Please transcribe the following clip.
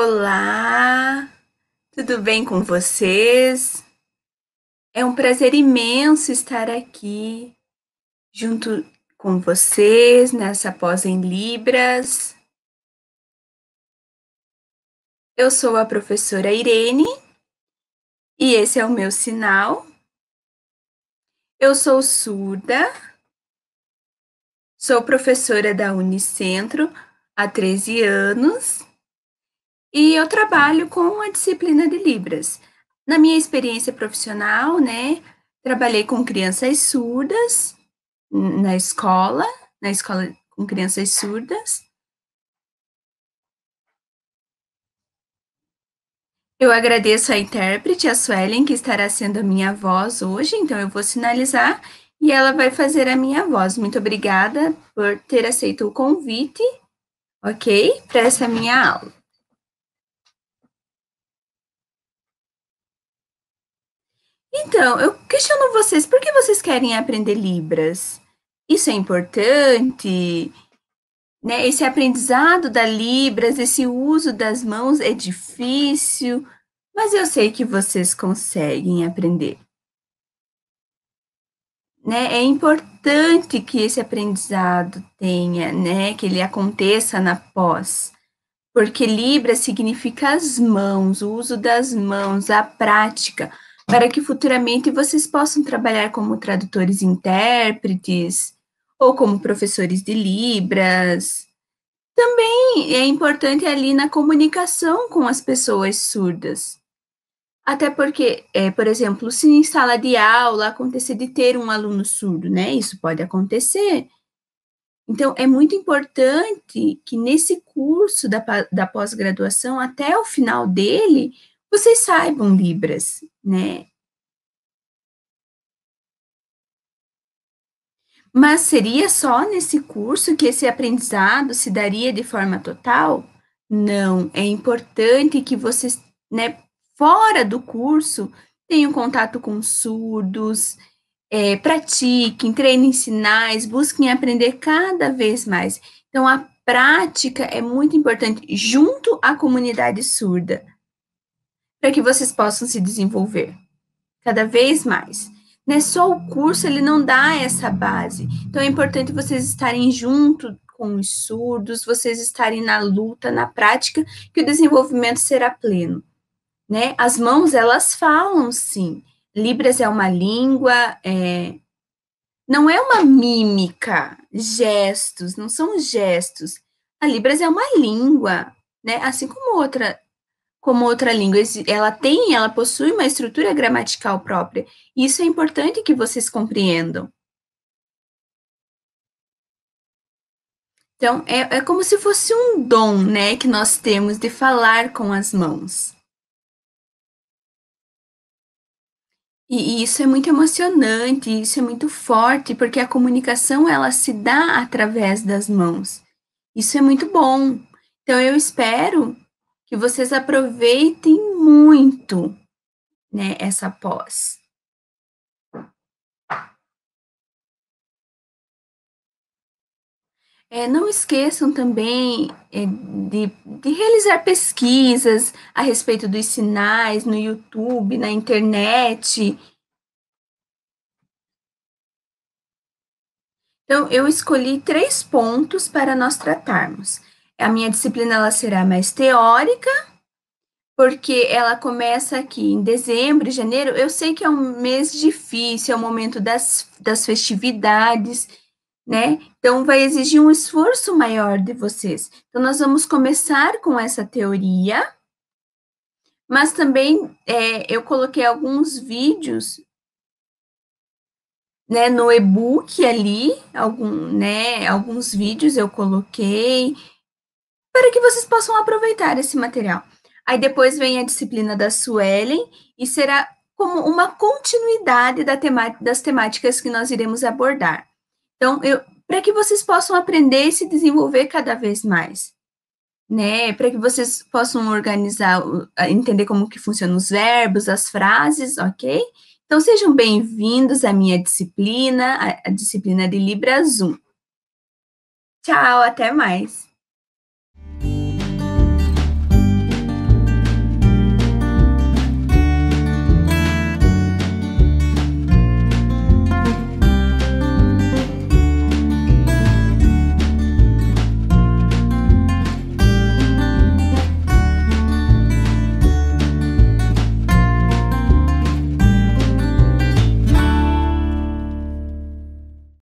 Olá, tudo bem com vocês? É um prazer imenso estar aqui junto com vocês nessa pós em Libras. Eu sou a professora Irene e esse é o meu sinal. Eu sou surda, sou professora da Unicentro há 13 anos e eu trabalho com a disciplina de Libras. Na minha experiência profissional, né, trabalhei com crianças surdas na escola, na escola com crianças surdas. Eu agradeço a intérprete, a Suelen, que estará sendo a minha voz hoje, então eu vou sinalizar e ela vai fazer a minha voz. Muito obrigada por ter aceito o convite, ok? Para essa minha aula. Então, eu questiono vocês, por que vocês querem aprender Libras? Isso é importante? Né? Esse aprendizado da Libras, esse uso das mãos é difícil, mas eu sei que vocês conseguem aprender. Né? É importante que esse aprendizado tenha, né? que ele aconteça na pós porque libras significa as mãos, o uso das mãos, a prática para que futuramente vocês possam trabalhar como tradutores e intérpretes, ou como professores de Libras. Também é importante ali na comunicação com as pessoas surdas. Até porque, é, por exemplo, se em sala de aula acontecer de ter um aluno surdo, né? Isso pode acontecer. Então, é muito importante que nesse curso da, da pós-graduação, até o final dele, vocês saibam, Libras, né? Mas seria só nesse curso que esse aprendizado se daria de forma total? Não, é importante que vocês, né, fora do curso, tenham contato com surdos, é, pratiquem, treinem sinais, busquem aprender cada vez mais. Então, a prática é muito importante junto à comunidade surda, para que vocês possam se desenvolver cada vez mais. Né? Só o curso ele não dá essa base. Então é importante vocês estarem junto com os surdos, vocês estarem na luta, na prática, que o desenvolvimento será pleno. Né? As mãos elas falam sim. Libras é uma língua, é... não é uma mímica, gestos, não são gestos. A Libras é uma língua, né? Assim como outra como outra língua. Ela tem, ela possui uma estrutura gramatical própria. Isso é importante que vocês compreendam. Então, é, é como se fosse um dom, né, que nós temos de falar com as mãos. E, e isso é muito emocionante, isso é muito forte, porque a comunicação ela se dá através das mãos. Isso é muito bom. Então, eu espero que vocês aproveitem muito, né, essa pós. É, não esqueçam também é, de, de, realizar pesquisas a respeito dos sinais no YouTube, na internet. Então, eu escolhi três pontos para nós tratarmos a minha disciplina ela será mais teórica, porque ela começa aqui em dezembro, janeiro. Eu sei que é um mês difícil, é o momento das, das festividades, né? Então, vai exigir um esforço maior de vocês. Então, nós vamos começar com essa teoria, mas também é, eu coloquei alguns vídeos né, no e-book ali, algum, né, alguns vídeos eu coloquei, para que vocês possam aproveitar esse material. Aí depois vem a disciplina da Suelen e será como uma continuidade da das temáticas que nós iremos abordar. Então, para que vocês possam aprender e se desenvolver cada vez mais, né? Para que vocês possam organizar, entender como que funcionam os verbos, as frases, ok? Então, sejam bem-vindos à minha disciplina, à disciplina de Libras 1. Tchau, até mais!